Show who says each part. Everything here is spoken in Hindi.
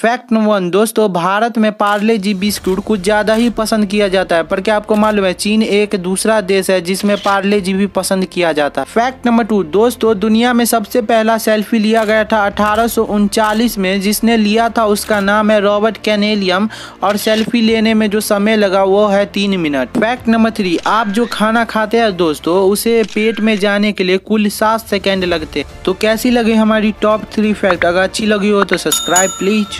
Speaker 1: फैक्ट नंबर वन दोस्तों भारत में पार्ले जी बिस्कुट कुछ ज़्यादा ही पसंद किया जाता है पर क्या आपको मालूम है चीन एक दूसरा देश है जिसमें पार्ले जी भी पसंद किया जाता है फैक्ट नंबर टू दोस्तों दुनिया में सबसे पहला सेल्फी लिया गया था अठारह में जिसने लिया था उसका नाम है रॉबर्ट कैनेलियम और सेल्फी लेने में जो समय लगा वो है तीन मिनट फैक्ट नंबर थ्री आप जो खाना खाते हैं दोस्तों उसे पेट में जाने के लिए कुल सात सेकेंड लगते तो कैसी लगी हमारी टॉप थ्री फैक्ट अगर अच्छी लगी हो तो सब्सक्राइब प्लीज